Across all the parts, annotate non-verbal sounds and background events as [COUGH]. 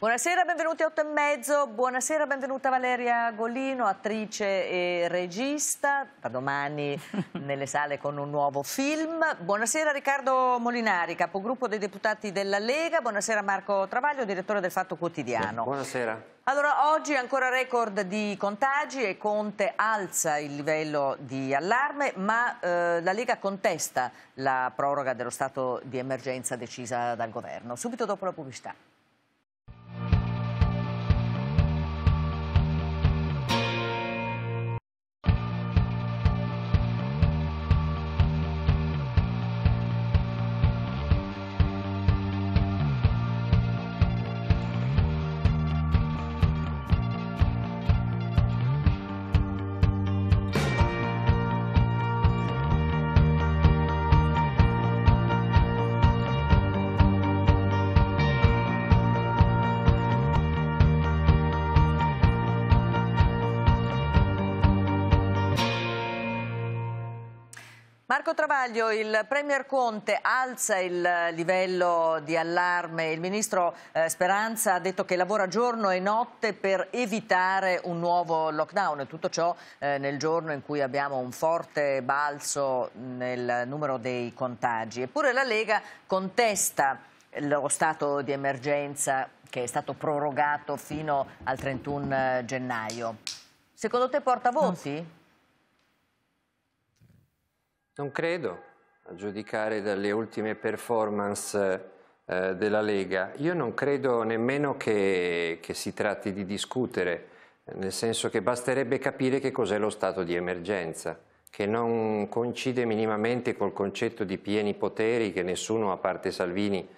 Buonasera, benvenuti a 8 e mezzo. Buonasera, benvenuta Valeria Golino, attrice e regista. Da domani [LAUGHS] nelle sale con un nuovo film. Buonasera Riccardo Molinari, capogruppo dei deputati della Lega. Buonasera Marco Travaglio, direttore del Fatto Quotidiano. Buonasera. Allora, oggi ancora record di contagi e Conte alza il livello di allarme, ma eh, la Lega contesta la proroga dello stato di emergenza decisa dal governo. Subito dopo la pubblicità. Marco Travaglio, il Premier Conte alza il livello di allarme. Il Ministro eh, Speranza ha detto che lavora giorno e notte per evitare un nuovo lockdown. E tutto ciò eh, nel giorno in cui abbiamo un forte balzo nel numero dei contagi. Eppure la Lega contesta lo stato di emergenza che è stato prorogato fino al 31 gennaio. Secondo te porta voti? No. Non credo, a giudicare dalle ultime performance eh, della Lega. Io non credo nemmeno che, che si tratti di discutere, nel senso che basterebbe capire che cos'è lo stato di emergenza che non coincide minimamente col concetto di pieni poteri che nessuno, a parte Salvini,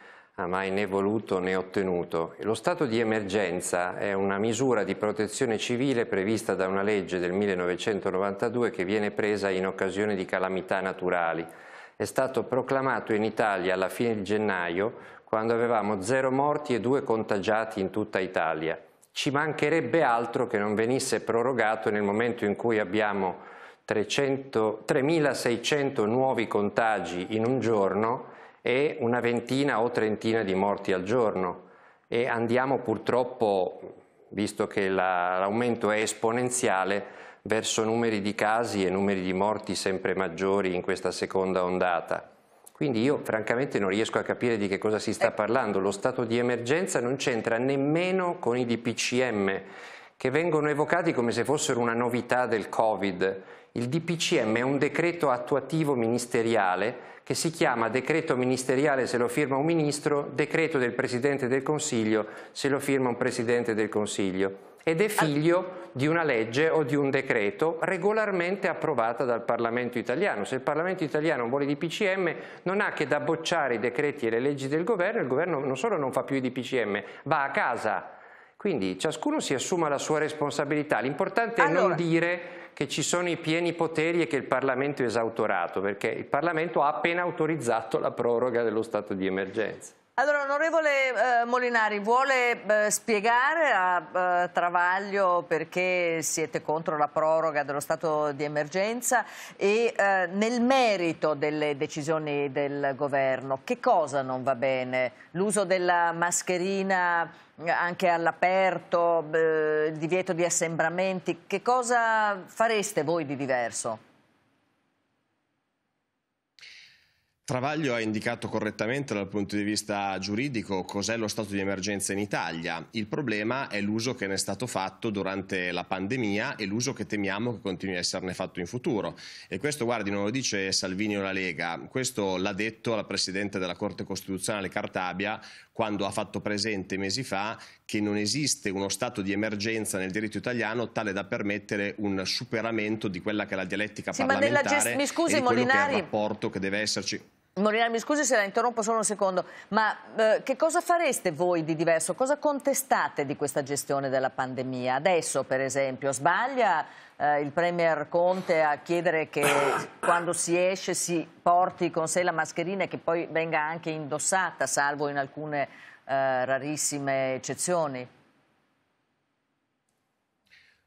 ha mai né voluto né ottenuto. Lo stato di emergenza è una misura di protezione civile prevista da una legge del 1992 che viene presa in occasione di calamità naturali. È stato proclamato in Italia alla fine di gennaio quando avevamo zero morti e due contagiati in tutta Italia. Ci mancherebbe altro che non venisse prorogato nel momento in cui abbiamo 300, 3.600 nuovi contagi in un giorno e una ventina o trentina di morti al giorno e andiamo purtroppo, visto che l'aumento la, è esponenziale, verso numeri di casi e numeri di morti sempre maggiori in questa seconda ondata. Quindi io francamente non riesco a capire di che cosa si sta parlando, lo stato di emergenza non c'entra nemmeno con i DPCM che vengono evocati come se fossero una novità del Covid il DPCM è un decreto attuativo ministeriale che si chiama decreto ministeriale se lo firma un ministro, decreto del Presidente del Consiglio se lo firma un Presidente del Consiglio ed è figlio di una legge o di un decreto regolarmente approvata dal Parlamento italiano. Se il Parlamento italiano vuole i DPCM non ha che da bocciare i decreti e le leggi del governo, il governo non solo non fa più i DPCM, va a casa. Quindi ciascuno si assuma la sua responsabilità, l'importante è non dire che ci sono i pieni poteri e che il Parlamento è esautorato, perché il Parlamento ha appena autorizzato la proroga dello stato di emergenza. Allora, onorevole eh, Molinari, vuole eh, spiegare a eh, Travaglio perché siete contro la proroga dello stato di emergenza e eh, nel merito delle decisioni del governo che cosa non va bene? L'uso della mascherina anche all'aperto, il divieto di assembramenti, che cosa fareste voi di diverso? Travaglio ha indicato correttamente dal punto di vista giuridico cos'è lo stato di emergenza in Italia. Il problema è l'uso che ne è stato fatto durante la pandemia e l'uso che temiamo che continui a esserne fatto in futuro. E questo, guardi, non lo dice Salvini o la Lega, questo l'ha detto la Presidente della Corte Costituzionale Cartabia quando ha fatto presente mesi fa che non esiste uno stato di emergenza nel diritto italiano tale da permettere un superamento di quella che è la dialettica sì, parlamentare ma nella gest- mi scusi, e di quello Molinari... che è il rapporto che deve esserci. Morina, mi scusi se la interrompo solo un secondo, ma eh, che cosa fareste voi di diverso? Cosa contestate di questa gestione della pandemia? Adesso, per esempio, sbaglia eh, il Premier Conte a chiedere che [COUGHS] quando si esce si porti con sé la mascherina e che poi venga anche indossata, salvo in alcune eh, rarissime eccezioni?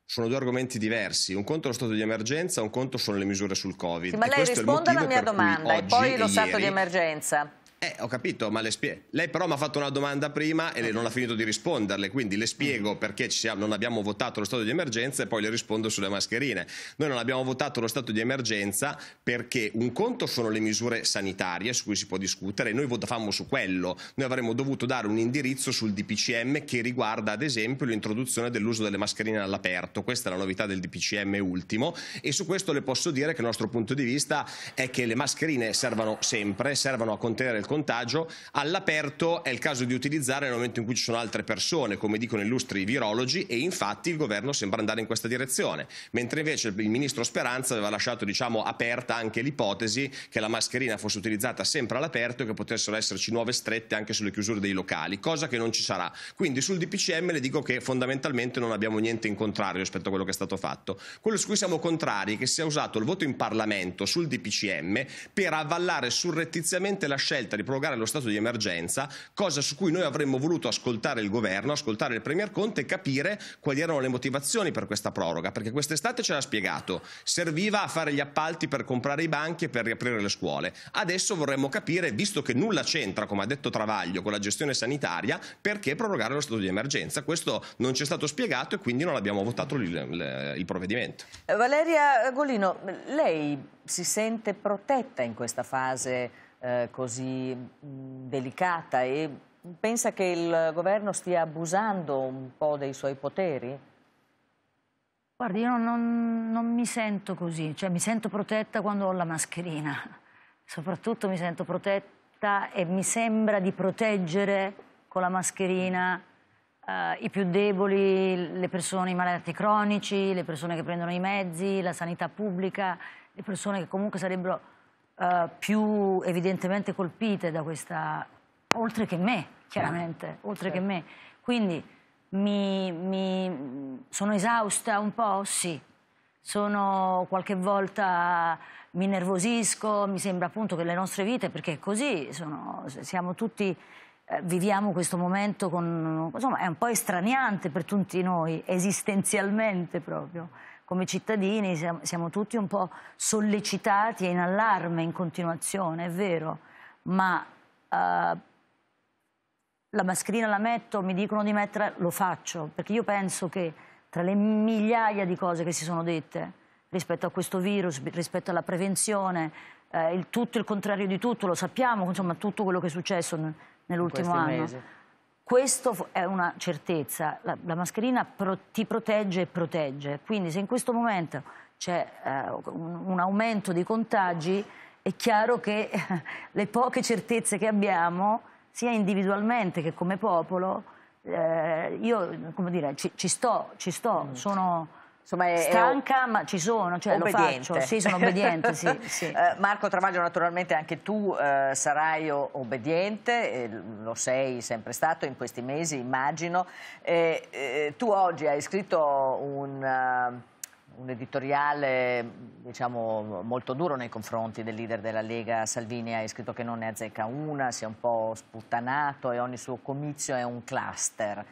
sono due argomenti diversi. Un conto è lo stato di emergenza, un conto sono le misure sul Covid. Sì, ma lei risponda alla mia domanda e poi lo ieri... stato di emergenza. Eh, ho capito, ma le spiego. Lei però mi ha fatto una domanda prima e non ha finito di risponderle, quindi le spiego mm. perché siamo, non abbiamo votato lo stato di emergenza e poi le rispondo sulle mascherine. Noi non abbiamo votato lo stato di emergenza perché un conto sono le misure sanitarie su cui si può discutere, e noi votavamo su quello. Noi avremmo dovuto dare un indirizzo sul DPCM che riguarda ad esempio l'introduzione dell'uso delle mascherine all'aperto. Questa è la novità del DPCM ultimo e su questo le posso dire che il nostro punto di vista è che le mascherine servono sempre, servono a contenere il contagio, all'aperto è il caso di utilizzare nel momento in cui ci sono altre persone, come dicono illustri virologi, e infatti il governo sembra andare in questa direzione, mentre invece il ministro Speranza aveva lasciato diciamo, aperta anche l'ipotesi che la mascherina fosse utilizzata sempre all'aperto e che potessero esserci nuove strette anche sulle chiusure dei locali, cosa che non ci sarà. Quindi sul DPCM le dico che fondamentalmente non abbiamo niente in contrario rispetto a quello che è stato fatto. Quello su cui siamo contrari è che sia usato il voto in Parlamento sul DPCM per avvallare surrettiziamente la scelta di prorogare lo stato di emergenza, cosa su cui noi avremmo voluto ascoltare il governo, ascoltare il Premier Conte e capire quali erano le motivazioni per questa proroga, perché quest'estate ce l'ha spiegato, serviva a fare gli appalti per comprare i banchi e per riaprire le scuole. Adesso vorremmo capire, visto che nulla c'entra, come ha detto Travaglio, con la gestione sanitaria, perché prorogare lo stato di emergenza. Questo non ci è stato spiegato e quindi non abbiamo votato il, il provvedimento. Valeria Golino, lei si sente protetta in questa fase? Eh, così delicata e pensa che il governo stia abusando un po' dei suoi poteri? Guardi, io non, non mi sento così, cioè mi sento protetta quando ho la mascherina, soprattutto mi sento protetta e mi sembra di proteggere con la mascherina Uh, i più deboli, le persone, i malati cronici, le persone che prendono i mezzi, la sanità pubblica, le persone che comunque sarebbero eh, più evidentemente colpite da questa, oltre che me, chiaramente, sì. Eh, oltre sì. che certo. me. Quindi mi, mi, sono esausta un po'? Sì. Sono qualche volta mi nervosisco, mi sembra appunto che le nostre vite, perché è così, sono, siamo tutti eh, viviamo questo momento con, insomma, è un po' estraniante per tutti noi, esistenzialmente proprio come cittadini siamo, siamo tutti un po' sollecitati e in allarme in continuazione, è vero, ma uh, la mascherina la metto, mi dicono di metterla, lo faccio, perché io penso che tra le migliaia di cose che si sono dette rispetto a questo virus, rispetto alla prevenzione, eh, il tutto il contrario di tutto, lo sappiamo, insomma tutto quello che è successo nell'ultimo anno. Mese. Questo è una certezza, la, la mascherina pro, ti protegge e protegge, quindi se in questo momento c'è eh, un, un, aumento di contagi è chiaro che eh, [LAUGHS] le poche certezze che abbiamo, sia individualmente che come popolo, eh, io dire, ci, ci, sto, ci sto mm. sono Insomma, è, Stanca, è... ma ci sono, cioè lo faccio. Sì, sono obbediente, sì, [LAUGHS] sì. Eh, Marco Travaglio, naturalmente anche tu eh, sarai obbediente, eh, lo sei sempre stato in questi mesi, immagino. Eh, eh, tu oggi hai scritto un... Uh, un editoriale diciamo, molto duro nei confronti del leader della Lega Salvini, ha scritto che non ne azzecca una, si è un po' sputtanato e ogni suo comizio è un cluster.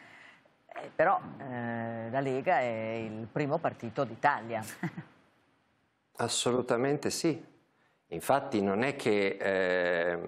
Eh, però eh, la Lega è il primo partito d'Italia. [LAUGHS] Assolutamente sì. Infatti non è che eh,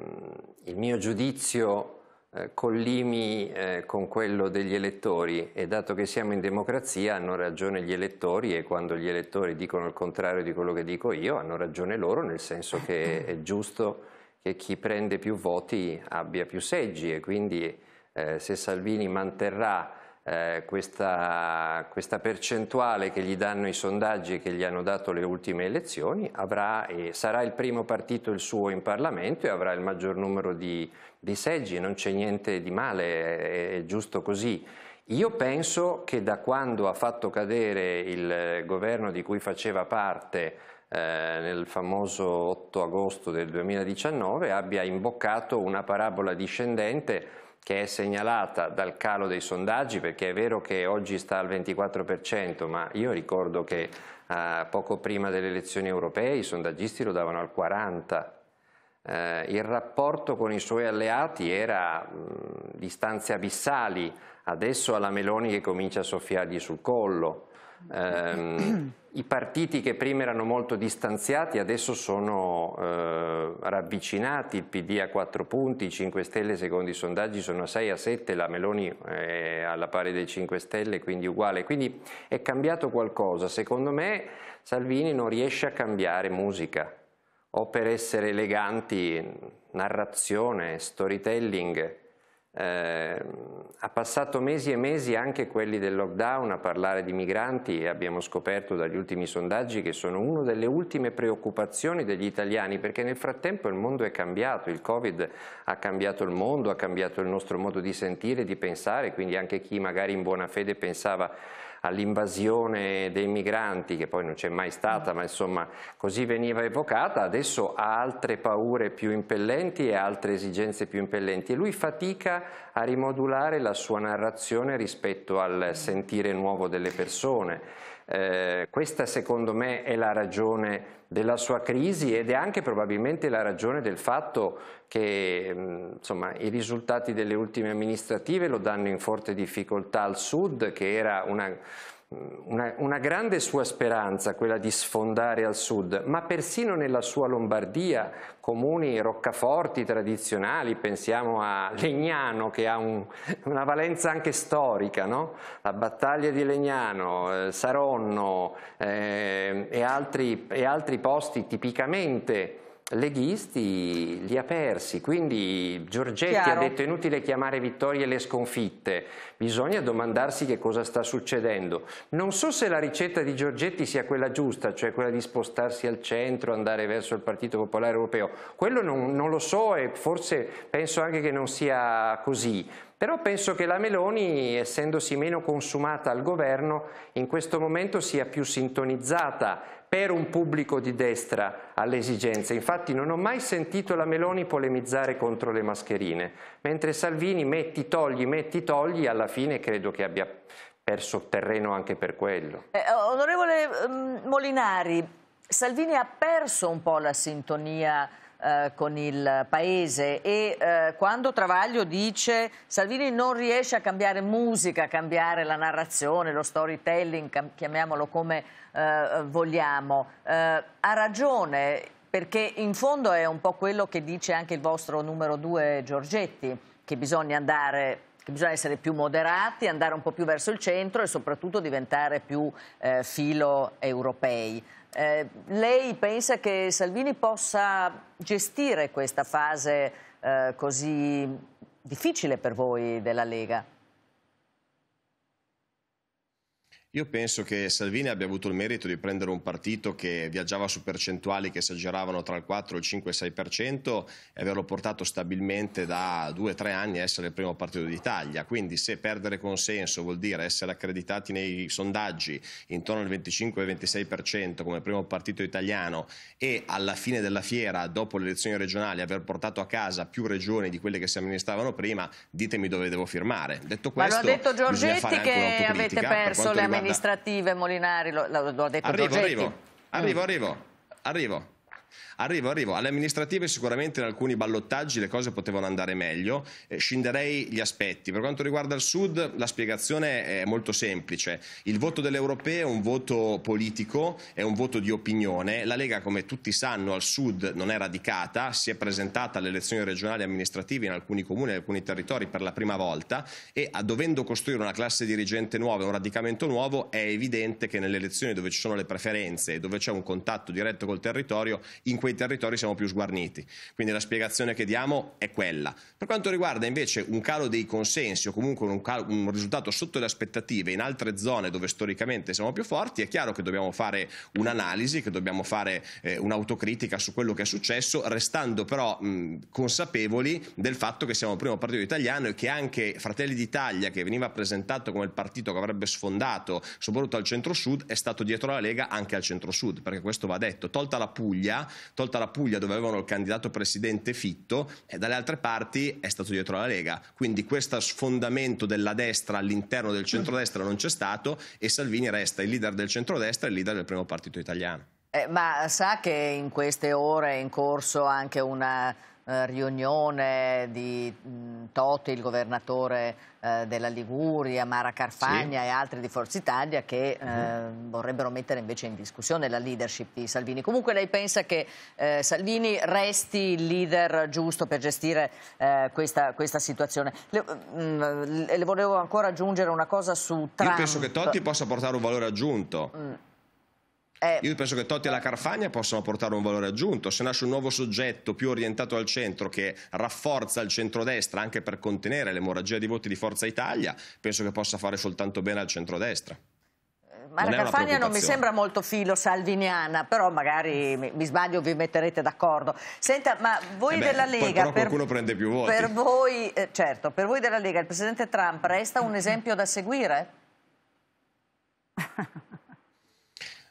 il mio giudizio eh, collimi eh, con quello degli elettori e dato che siamo in democrazia hanno ragione gli elettori e quando gli elettori dicono il contrario di quello che dico io hanno ragione loro nel senso che è giusto che chi prende più voti abbia più seggi e quindi eh, se Salvini manterrà eh, questa, questa, percentuale che gli danno i sondaggi che gli hanno dato le ultime elezioni, avrà, eh, sarà il primo partito il suo in Parlamento e avrà il maggior numero di, di seggi, non c'è niente di male, è, è giusto così. Io penso che da quando ha fatto cadere il governo di cui faceva parte eh, nel famoso 8 agosto del 2019 abbia imboccato una parabola discendente che è segnalata dal calo dei sondaggi, perché è vero che oggi sta al 24%, ma io ricordo che eh, poco prima delle elezioni europee i sondaggisti lo davano al 40%. Eh, il rapporto con i suoi alleati era mh, distanze abissali, adesso alla Meloni che comincia a soffiargli sul collo eh, i partiti che prima erano molto distanziati adesso sono eh, ravvicinati, il PD a 4 punti, i 5 Stelle secondo i sondaggi sono a 6 a 7, la Meloni è alla pari dei 5 Stelle quindi uguale, quindi è cambiato qualcosa, secondo me Salvini non riesce a cambiare musica o per essere eleganti narrazione, storytelling, eh, ha passato mesi e mesi anche quelli del lockdown a parlare di migranti e abbiamo scoperto dagli ultimi sondaggi che sono una delle ultime preoccupazioni degli italiani perché nel frattempo il mondo è cambiato, il Covid ha cambiato il mondo, ha cambiato il nostro modo di sentire, di pensare, quindi anche chi magari in buona fede pensava all'invasione dei migranti, che poi non c'è mai stata, ma insomma così veniva evocata, adesso ha altre paure più impellenti e altre esigenze più impellenti e lui fatica a rimodulare la sua narrazione rispetto al sentire nuovo delle persone eh, questa secondo me è la ragione della sua crisi ed è anche probabilmente la ragione del fatto che mh, mm, insomma, i risultati delle ultime amministrative lo danno in forte difficoltà al sud che era una una, una, grande sua speranza, quella di sfondare al sud, ma persino nella sua Lombardia, comuni roccaforti tradizionali, pensiamo a Legnano che ha un, una valenza anche storica, no? la battaglia di Legnano, eh, Saronno eh, e, altri, e altri posti tipicamente leghisti li ha persi, quindi Giorgetti Chiaro. ha detto è inutile chiamare vittorie le sconfitte, bisogna domandarsi che cosa sta succedendo. Non so se la ricetta di Giorgetti sia quella giusta, cioè quella di spostarsi al centro, andare verso il Partito Popolare Europeo, quello non, non lo so e forse penso anche che non sia così, però penso che la Meloni, essendosi meno consumata al governo, in questo momento sia più sintonizzata per un pubblico di destra alle esigenze. Infatti non ho mai sentito la Meloni polemizzare contro le mascherine, mentre Salvini metti, togli, metti, togli, alla fine credo che abbia perso terreno anche per quello. Eh, onorevole ehm, Molinari, Salvini ha perso un po' la sintonia eh, con il paese e eh, quando Travaglio dice Salvini non riesce a cambiare musica, a cambiare la narrazione, lo storytelling, chiamiamolo come eh, vogliamo, eh, ha ragione perché in fondo è un po' quello che dice anche il vostro numero due Giorgetti, che bisogna andare che bisogna essere più moderati, andare un po' più verso il centro e soprattutto diventare più eh, filo europei. Eh, lei pensa che Salvini possa gestire questa fase eh, così difficile per voi della Lega? Io penso che Salvini abbia avuto il merito di prendere un partito che viaggiava su percentuali che esageravano tra il 4, il 5 e il 6% e averlo portato stabilmente da 2-3 anni a essere il primo partito d'Italia. Quindi se perdere consenso vuol dire essere accreditati nei sondaggi intorno al 25-26% come primo partito italiano e alla fine della fiera, dopo le elezioni regionali, aver portato a casa più regioni di quelle che si amministravano prima, ditemi dove devo firmare. Detto questo, Ma lo ha detto Giorgetti che avete perso le amministrazioni amministrative Molinari, lo, lo, lo ha detto arrivo, Giorgetti. Arrivo, arrivo, mm. arrivo, arrivo. Arrivo, arrivo. Alle amministrative sicuramente in alcuni ballottaggi le cose potevano andare meglio. Eh, scinderei gli aspetti. Per quanto riguarda il Sud, la spiegazione è molto semplice. Il voto dell'Europeo è un voto politico, è un voto di opinione. La Lega, come tutti sanno, al Sud non è radicata, si è presentata alle elezioni regionali e amministrative in alcuni comuni e in alcuni territori per la prima volta e dovendo costruire una classe dirigente nuova, e un radicamento nuovo, è evidente che nelle elezioni dove ci sono le preferenze e dove c'è un contatto diretto col territorio, in quei territori siamo più sguarniti. Quindi la spiegazione che diamo è quella. Per quanto riguarda invece un calo dei consensi o comunque un, calo, un risultato sotto le aspettative in altre zone dove storicamente siamo più forti, è chiaro che dobbiamo fare un'analisi, che dobbiamo fare eh, un'autocritica su quello che è successo, restando però mh, consapevoli del fatto che siamo il primo partito italiano e che anche Fratelli d'Italia, che veniva presentato come il partito che avrebbe sfondato soprattutto al centro-sud, è stato dietro la Lega anche al centro-sud, perché questo va detto. Tolta la Puglia, tolta la Puglia dove avevano il candidato presidente Fitto e eh, dalle altre parti è stato dietro la Lega. Quindi questo sfondamento della destra all'interno del centrodestra non c'è stato e Salvini resta il leader del centrodestra e il leader del primo partito italiano. Eh, ma sa che in queste ore è in corso anche una eh, riunione di mh, Toti, il governatore eh, della Liguria, Mara Carfagna sì. e altri di Forza Italia che uh eh, -huh. Mhm. vorrebbero mettere invece in discussione la leadership di Salvini. Comunque lei pensa che eh, Salvini resti il leader giusto per gestire questa, questa, situazione? Le, mh, le, volevo ancora aggiungere una cosa su Trump. Io penso che Totti possa portare un valore aggiunto. Mm eh, Io penso che Totti e la Carfagna possano portare un valore aggiunto. Se nasce un nuovo soggetto più orientato al centro che rafforza il centrodestra anche per contenere l'emorragia di voti di Forza Italia, penso che possa fare soltanto bene al centrodestra. Eh, ma non Carfagna non mi sembra molto filo salviniana, però magari mi, mi sbaglio, vi metterete d'accordo. Senta, ma voi eh beh, della Lega. Poi, qualcuno per, prende più voti. Per voi, eh, certo, per voi della Lega il presidente Trump resta un esempio da seguire? [LAUGHS]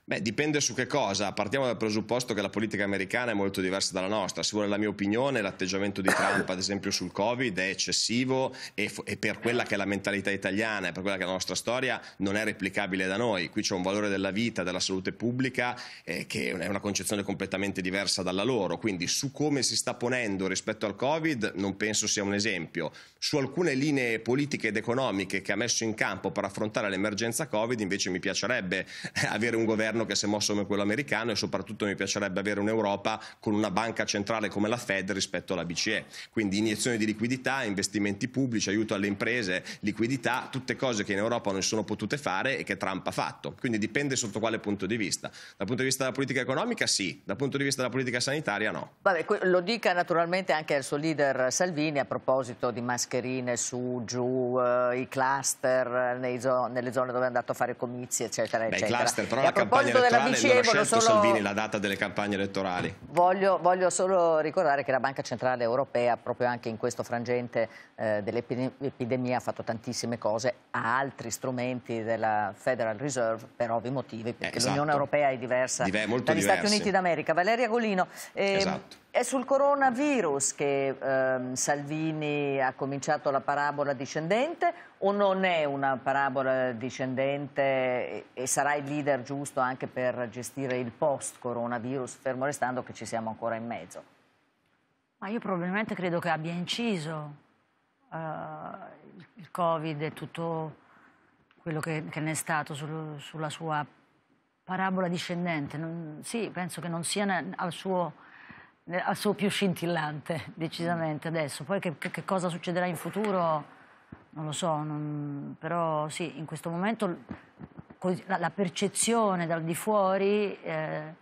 Beh, dipende su che cosa. Partiamo dal presupposto che la politica americana è molto diversa dalla nostra. Se vuole la mia opinione, l'atteggiamento di Trump, ad esempio, sul Covid è eccessivo e, e, per quella che è la mentalità italiana e per quella che è la nostra storia non è replicabile da noi. Qui c'è un valore della vita, della salute pubblica eh, che è una concezione completamente diversa dalla loro. Quindi su come si sta ponendo rispetto al Covid non penso sia un esempio. Su alcune linee politiche ed economiche che ha messo in campo per affrontare l'emergenza Covid invece mi piacerebbe eh, avere un governo italiano che si è mosso come quello americano e soprattutto mi piacerebbe avere un'Europa con una banca centrale come la Fed rispetto alla BCE. Quindi iniezione di liquidità, investimenti pubblici, aiuto alle imprese, liquidità, tutte cose che in Europa non si sono potute fare e che Trump ha fatto. Quindi dipende sotto quale punto di vista. Dal punto di vista della politica economica sì, dal punto di vista della politica sanitaria no. Vabbè, lo dica naturalmente anche al suo leader Salvini a proposito di mascherine su, giù, eh, i cluster eh, nei, nelle zone dove è andato a fare comizi, eccetera, Beh, eccetera. I cluster, però la campagna campagne elettorali BCE, non ha solo... Salvini la data delle campagne elettorali. Voglio, voglio, solo ricordare che la Banca Centrale Europea, proprio anche in questo frangente eh, dell'epidemia, ha fatto tantissime cose, ha altri strumenti della Federal Reserve per ovvi motivi, perché eh, esatto. l'Unione Europea è diversa Dive, dagli diverse. Stati Uniti d'America. Valeria Golino. Eh, esatto. È sul coronavirus che eh, Salvini ha cominciato la parabola discendente o non è una parabola discendente e, sarà il leader giusto anche per gestire il post-coronavirus, fermo restando che ci siamo ancora in mezzo? Ma io probabilmente credo che abbia inciso uh, il Covid e tutto quello che, che ne è stato sul, sulla sua parabola discendente. Non, sì, penso che non sia al suo al suo più scintillante, decisamente adesso. Poi che, che cosa succederà in futuro non lo so, non... però sì, in questo momento la, la percezione dal di fuori eh,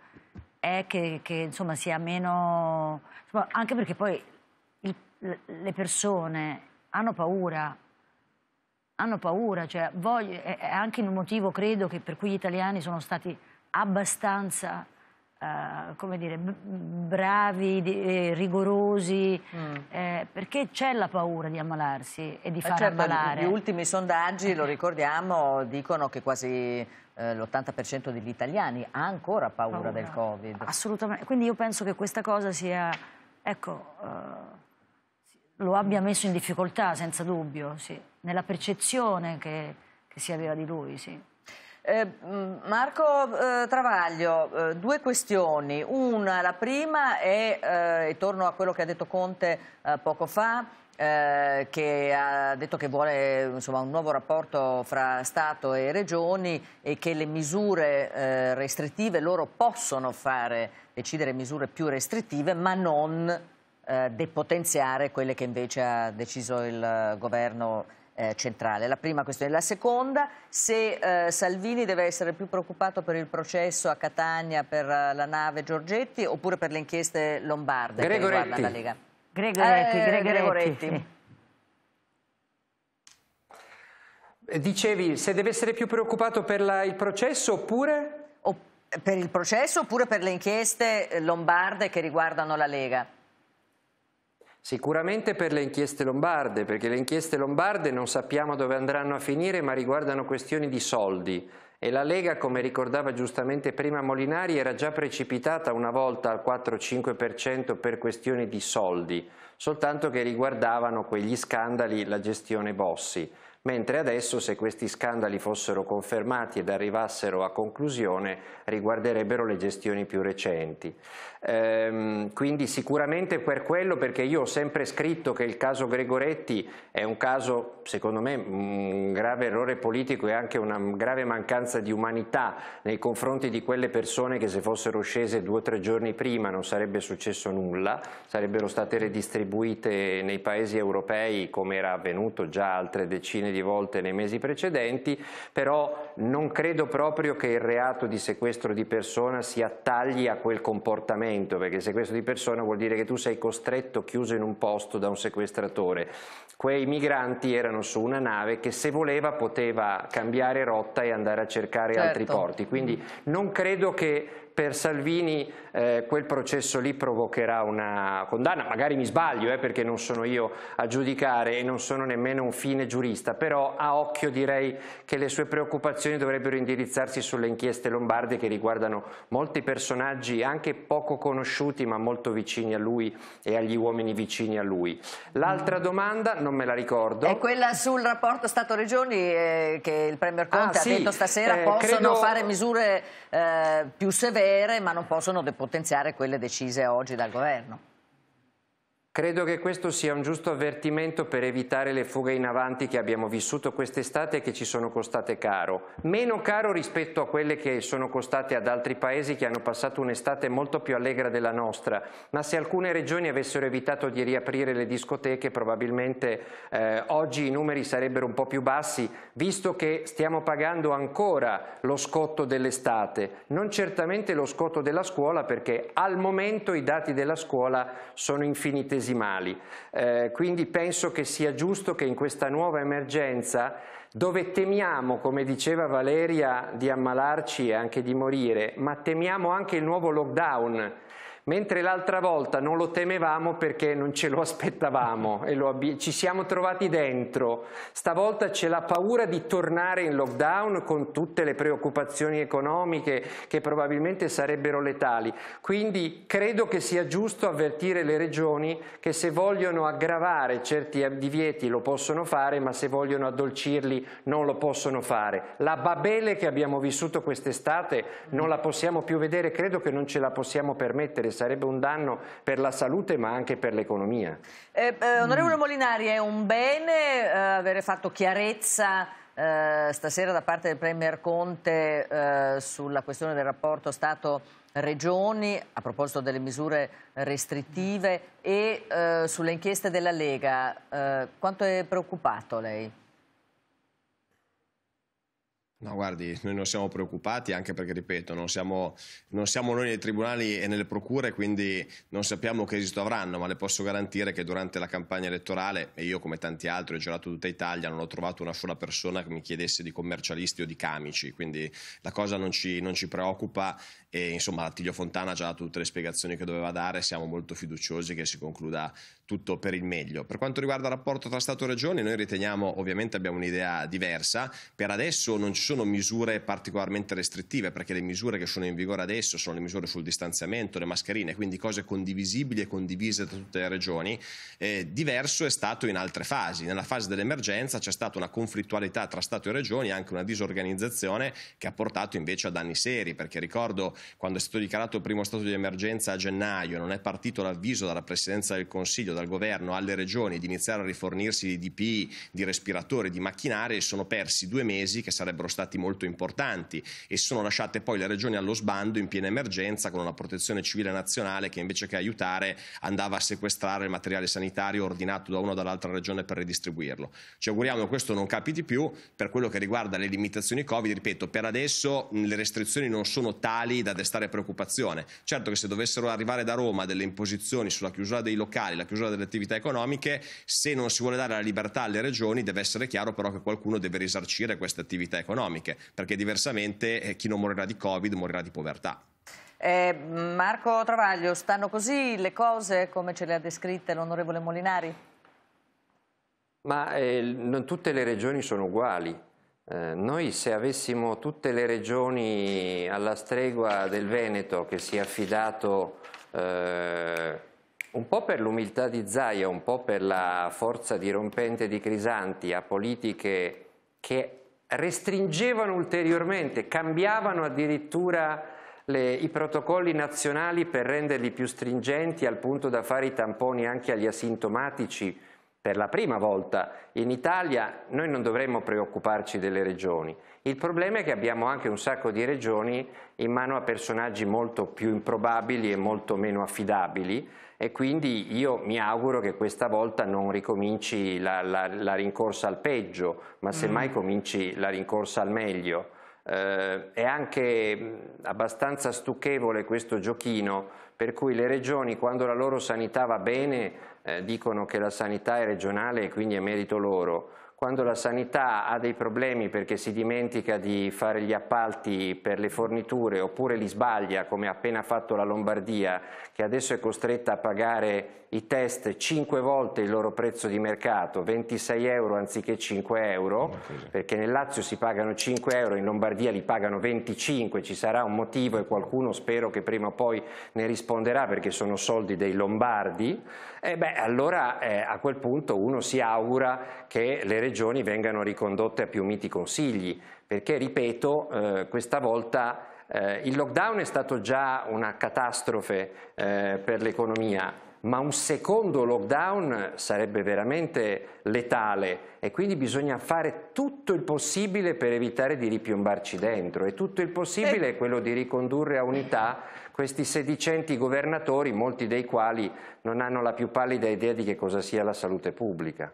è che, che, insomma sia meno... Insomma, anche perché poi il, le persone hanno paura, hanno paura, cioè voglio, è, anche il motivo credo che per cui gli italiani sono stati abbastanza eh, come dire, bravi, eh, rigorosi, mm. eh, perché c'è la paura di ammalarsi e di eh, far certo, ammalare. Gli ultimi sondaggi, lo ricordiamo, dicono che quasi l'80% degli italiani ha ancora paura, paura, del Covid. Assolutamente, quindi io penso che questa cosa sia, ecco, lo abbia mm. messo in difficoltà, senza dubbio, sì. nella percezione che, che si aveva di lui, sì. Eh, mm, Marco eh, Travaglio, eh, due questioni. Una, la prima è, eh, e torno a quello che ha detto Conte eh, poco fa, eh, che ha detto che vuole insomma, un nuovo rapporto fra Stato e Regioni e che le misure restrittive loro possono fare, decidere misure più restrittive, ma non depotenziare quelle che invece ha deciso il governo eh, centrale. La prima questione. La seconda, se eh, Salvini deve essere più preoccupato per il processo a Catania per uh, la nave Giorgetti oppure per le inchieste lombarde Gregoretti. che la Lega. Gregoretti, eh, Gregoretti. Gregoretti. Eh, dicevi, se deve essere più preoccupato per la, il processo oppure? O, per il processo oppure per le inchieste eh, lombarde che riguardano la Lega? Sicuramente per le inchieste lombarde, perché le inchieste lombarde non sappiamo dove andranno a finire, ma riguardano questioni di soldi. E la Lega, come ricordava giustamente prima Molinari, era già precipitata una volta al 4-5% per questioni di soldi, soltanto che riguardavano quegli scandali la gestione Bossi mentre adesso se questi scandali fossero confermati ed arrivassero a conclusione riguarderebbero le gestioni più recenti. Ehm, quindi sicuramente per quello, perché io ho sempre scritto che il caso Gregoretti è un caso, secondo me, un grave errore politico e anche una grave mancanza di umanità nei confronti di quelle persone che se fossero scese due o tre giorni prima non sarebbe successo nulla, sarebbero state redistribuite nei paesi europei come era avvenuto già altre decine di volte nei mesi precedenti, però non credo proprio che il reato di sequestro di persona si attagli a quel comportamento, perché il sequestro di persona vuol dire che tu sei costretto, chiuso in un posto da un sequestratore. Quei migranti erano su una nave che se voleva poteva cambiare rotta e andare a cercare certo. altri porti, quindi non credo che per Salvini eh, quel processo lì provocherà una condanna, magari mi sbaglio eh, perché non sono io a giudicare e non sono nemmeno un fine giurista, però a occhio direi che le sue preoccupazioni dovrebbero indirizzarsi sulle inchieste lombarde che riguardano molti personaggi anche poco conosciuti ma molto vicini a lui e agli uomini vicini a lui. L'altra domanda, non me la ricordo. È quella sul rapporto Stato-Regioni eh, che il Premier Conte ah, sì. ha detto stasera eh, possono credo... fare misure eh, più severe parere, ma non possono depotenziare quelle decise oggi dal governo. Credo che questo sia un giusto avvertimento per evitare le fughe in avanti che abbiamo vissuto quest'estate e che ci sono costate caro. Meno caro rispetto a quelle che sono costate ad altri paesi che hanno passato un'estate molto più allegra della nostra, ma se alcune regioni avessero evitato di riaprire le discoteche probabilmente eh, oggi i numeri sarebbero un po' più bassi, visto che stiamo pagando ancora lo scotto dell'estate, non certamente lo scotto della scuola perché al momento i dati della scuola sono infinitesimi infinitesimali. Eh, quindi penso che sia giusto che in questa nuova emergenza, dove temiamo, come diceva Valeria, di ammalarci e anche di morire, ma temiamo anche il nuovo lockdown, mentre l'altra volta non lo temevamo perché non ce lo [LAUGHS] aspettavamo e lo ab- ci siamo trovati dentro. Stavolta c'è la paura di tornare in lockdown con tutte le preoccupazioni economiche che probabilmente sarebbero letali. Quindi credo che sia giusto avvertire le regioni che se vogliono aggravare certi divieti lo possono fare, ma se vogliono addolcirli non lo possono fare. La babele che abbiamo vissuto quest'estate non la possiamo più vedere, credo che non ce la possiamo permettere sarebbe un danno per la salute ma anche per l'economia. Eh, eh, onorevole Molinari, è un bene eh, avere fatto chiarezza eh, stasera da parte del Premier Conte eh, sulla questione del rapporto Stato regioni a proposito delle misure restrittive e eh, sulle inchieste della Lega. Eh, quanto è preoccupato lei? No, guardi, noi non siamo preoccupati anche perché, ripeto, non siamo, non siamo, noi nei tribunali e nelle procure, quindi non sappiamo che esito avranno, ma le posso garantire che durante la campagna elettorale, e io come tanti altri ho girato tutta Italia, non ho trovato una sola persona che mi chiedesse di commercialisti o di camici, quindi la cosa non ci, non ci preoccupa e insomma Attilio Fontana ha già dato tutte le spiegazioni che doveva dare, siamo molto fiduciosi che si concluda tutto per il meglio. Per quanto riguarda il rapporto tra Stato e Regioni, noi riteniamo ovviamente abbiamo un'idea diversa, per adesso non ci sono misure particolarmente restrittive perché le misure che sono in vigore adesso sono le misure sul distanziamento, le mascherine, quindi cose condivisibili e condivise da tutte le regioni. Eh, diverso è stato in altre fasi, nella fase dell'emergenza c'è stata una conflittualità tra Stato e Regioni, anche una disorganizzazione che ha portato invece a danni seri, perché ricordo quando è stato dichiarato il primo stato di emergenza a gennaio, non è partito l'avviso dalla Presidenza del Consiglio, dal Governo alle regioni di iniziare a rifornirsi di DPI, di respiratori, di macchinari, sono persi due mesi che sarebbero stati molto importanti e sono lasciate poi le regioni allo sbando in piena emergenza con una protezione civile nazionale che invece che aiutare andava a sequestrare il materiale sanitario ordinato da una o dall'altra regione per redistribuirlo. Ci auguriamo che questo non capiti più per quello che riguarda le limitazioni Covid, ripeto, per adesso le restrizioni non sono tali da da destare preoccupazione. Certo che se dovessero arrivare da Roma delle imposizioni sulla chiusura dei locali, la chiusura delle attività economiche, se non si vuole dare la libertà alle regioni deve essere chiaro però che qualcuno deve risarcire queste attività economiche, perché diversamente eh, chi non morirà di Covid morirà di povertà. Eh, Marco Travaglio, stanno così le cose come ce le ha descritte l'onorevole Molinari? Ma eh, non tutte le regioni sono uguali. Eh, noi se avessimo tutte le regioni alla stregua del Veneto che si è affidato eh, un po' per l'umiltà di Zaia, un po' per la forza dirompente di Crisanti a politiche che restringevano ulteriormente, cambiavano addirittura le, i protocolli nazionali per renderli più stringenti al punto da fare i tamponi anche agli asintomatici per la prima volta in Italia noi non dovremmo preoccuparci delle regioni. Il problema è che abbiamo anche un sacco di regioni in mano a personaggi molto più improbabili e molto meno affidabili e quindi io mi auguro che questa volta non ricominci la, la, la rincorsa al peggio, ma semmai mm. cominci la rincorsa al meglio. Eh, è anche mm, abbastanza stucchevole questo giochino per cui le regioni quando la loro sanità va bene eh, dicono che la sanità è regionale e quindi è merito loro, quando la sanità ha dei problemi perché si dimentica di fare gli appalti per le forniture oppure li sbaglia come ha appena fatto la Lombardia che adesso è costretta a pagare i test 5 volte il loro prezzo di mercato, 26 euro anziché 5 euro, perché nel Lazio si pagano 5 euro, in Lombardia li pagano 25, ci sarà un motivo e qualcuno spero che prima o poi ne risponderà perché sono soldi dei lombardi, e beh, allora eh, a quel punto uno si augura che le regioni vengano ricondotte a più miti consigli, perché ripeto, eh, questa volta eh, il lockdown è stato già una catastrofe eh, per l'economia, ma un secondo lockdown sarebbe veramente letale e quindi bisogna fare tutto il possibile per evitare di ripiombarci dentro e tutto il possibile è quello di ricondurre a unità questi sedicenti governatori, molti dei quali non hanno la più pallida idea di che cosa sia la salute pubblica.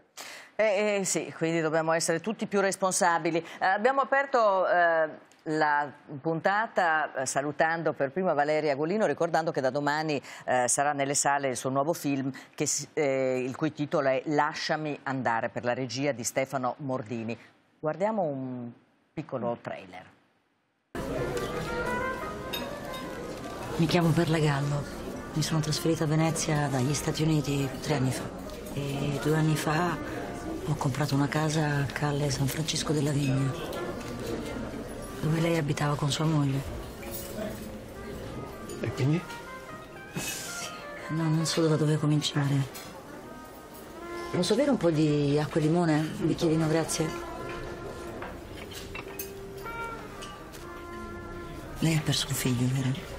Eh, eh, sì, quindi dobbiamo essere tutti più responsabili. Eh, abbiamo aperto eh, la puntata eh, salutando per prima Valeria Golino ricordando che da domani eh, sarà nelle sale il suo nuovo film che, eh, il cui titolo è Lasciami andare per la regia di Stefano Mordini. Guardiamo un piccolo mm. trailer. Mi chiamo Perla Gallo, mi sono trasferita a Venezia dagli Stati Uniti tre anni fa e due anni fa ho comprato una casa a Calle San Francisco della Vigna dove lei abitava con sua moglie. E quindi? No, non so da dove cominciare. Posso avere un po' di acqua e limone? Un bicchierino, grazie. Lei ha perso un figlio, vero?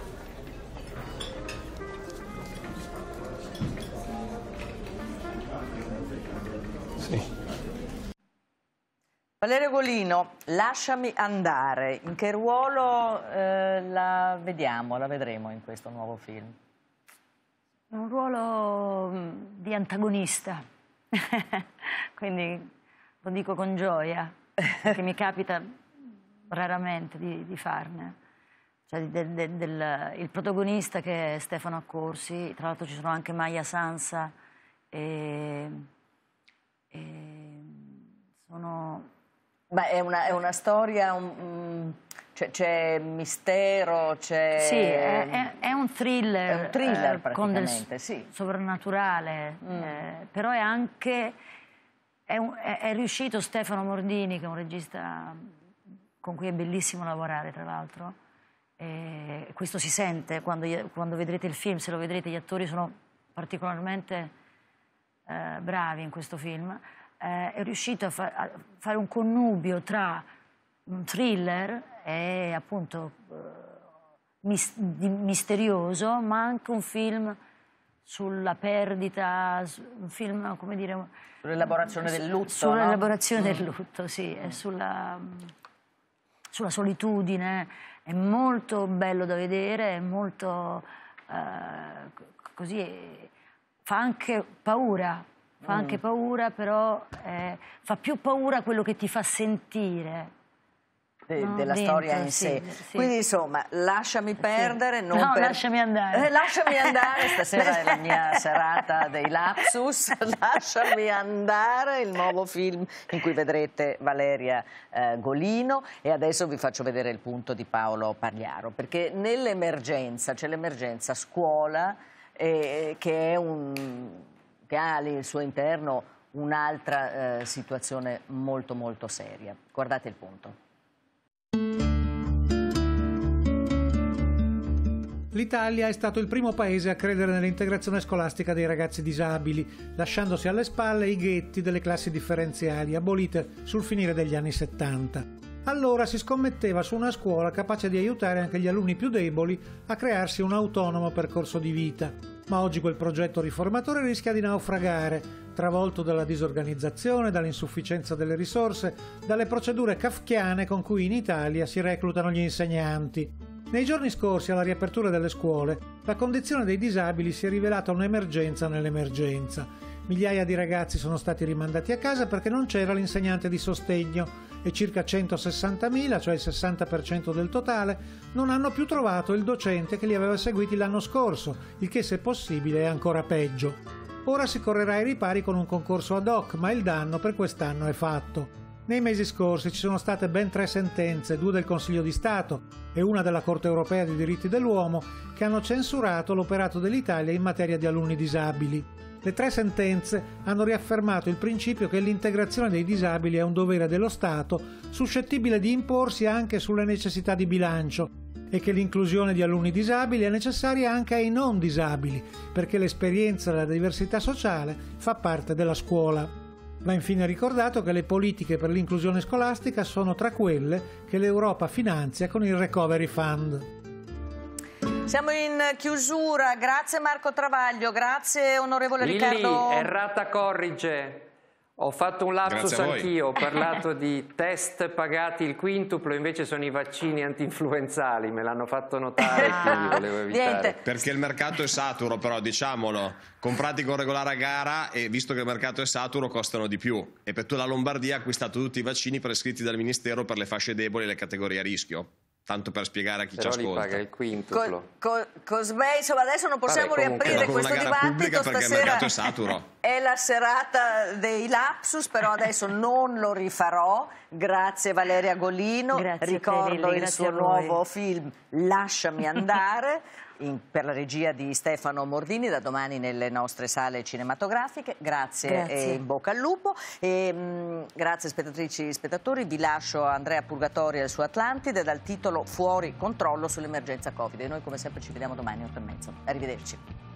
Valerio Golino, lasciami andare. In che ruolo eh, la vediamo, la vedremo in questo nuovo film? Un ruolo mm, di antagonista, [LAUGHS] quindi lo dico con gioia, che mi capita raramente di, di farne. Cioè, del, del, del, il protagonista che è Stefano Accorsi, tra l'altro ci sono anche Maya Sansa e, e sono Beh, è una, è una storia, un, mm, cioè, c'è, mistero, c'è... Sì, è, mm, è, un thriller, è un thriller eh, con del sì. sovrannaturale, mm. eh, però è anche... È, un, è, riuscito Stefano Mordini, che è un regista con cui è bellissimo lavorare, tra l'altro, questo si sente quando, quando, vedrete il film, se lo vedrete, gli attori sono particolarmente eh, bravi in questo film, eh, è riuscito a, fa a, fare un connubio tra un thriller e appunto eh, mis misterioso, ma anche un film sulla perdita, un film, come dire... Sull'elaborazione del lutto, Sull'elaborazione no? del mm. lutto, sì, mm. e sulla, sulla, solitudine. È molto bello da vedere, è molto... Eh, così... fa anche paura, fa anche mm. paura, però eh, fa più paura quello che ti fa sentire. De, no, della dentro, storia in sì, sé. Sì. Quindi insomma, lasciami perdere. Sì. no, per... lasciami andare. Eh, lasciami andare, stasera è la mia [LAUGHS] serata dei lapsus. lasciami andare, il nuovo film in cui vedrete Valeria eh, Golino. E adesso vi faccio vedere il punto di Paolo Pagliaro, perché nell'emergenza, c'è l'emergenza scuola, eh, che è un che ha suo interno un'altra eh, situazione molto molto seria. Guardate il punto. L'Italia è stato il primo paese a credere nell'integrazione scolastica dei ragazzi disabili, lasciandosi alle spalle i ghetti delle classi differenziali, abolite sul finire degli anni 70. Allora si scommetteva su una scuola capace di aiutare anche gli alunni più deboli a crearsi un autonomo percorso di vita ma oggi quel progetto riformatore rischia di naufragare, travolto dalla disorganizzazione, dall'insufficienza delle risorse, dalle procedure kafkiane con cui in Italia si reclutano gli insegnanti. Nei giorni scorsi, alla riapertura delle scuole, la condizione dei disabili si è rivelata un'emergenza nell'emergenza Migliaia di ragazzi sono stati rimandati a casa perché non c'era l'insegnante di sostegno e circa 160.000, cioè il 60% del totale, non hanno più trovato il docente che li aveva seguiti l'anno scorso, il che se possibile è ancora peggio. Ora si correrà ai ripari con un concorso ad hoc, ma il danno per quest'anno è fatto. Nei mesi scorsi ci sono state ben tre sentenze, due del Consiglio di Stato e una della Corte europea dei diritti dell'uomo, che hanno censurato l'operato dell'Italia in materia di alunni disabili. Le tre sentenze hanno riaffermato il principio che l'integrazione dei disabili è un dovere dello Stato, suscettibile di imporsi anche sulle necessità di bilancio, e che l'inclusione di alunni disabili è necessaria anche ai non disabili, perché l'esperienza della diversità sociale fa parte della scuola. Va infine ricordato che le politiche per l'inclusione scolastica sono tra quelle che l'Europa finanzia con il Recovery Fund. Siamo in chiusura, grazie Marco Travaglio, grazie onorevole Lilli, Riccardo. errata corrige. Ho fatto un lapsus anch'io, ho parlato di test pagati il quintuplo, invece sono i vaccini anti-influenzali, me l'hanno fatto notare, [LAUGHS] quindi volevo evitare. Perché il mercato è saturo però, diciamolo, comprati con regolare a gara e visto che il mercato è saturo costano di più. E per tutta la Lombardia ha acquistato tutti i vaccini prescritti dal Ministero per le fasce deboli e le categorie a rischio tanto per spiegare a chi Però ci ascolta. paga il quintuplo. Co, co, Cosme, insomma, adesso non possiamo Vabbè, riaprire questo dibattito. stasera. il è saturo. [LAUGHS] È la serata dei lapsus, però adesso non lo rifarò. Grazie Valeria Golino, grazie ricordo Perelli, il suo nuovo film Lasciami andare. [LAUGHS] in, per la regia di Stefano Mordini da domani nelle nostre sale cinematografiche. Grazie, grazie. e eh, in bocca al lupo. E, mh, mm, grazie spettatrici e spettatori. Vi lascio Andrea Purgatori e suo Atlantide dal titolo Fuori controllo sull'emergenza Covid. E noi come sempre ci vediamo domani alle 8 e mezzo. Arrivederci.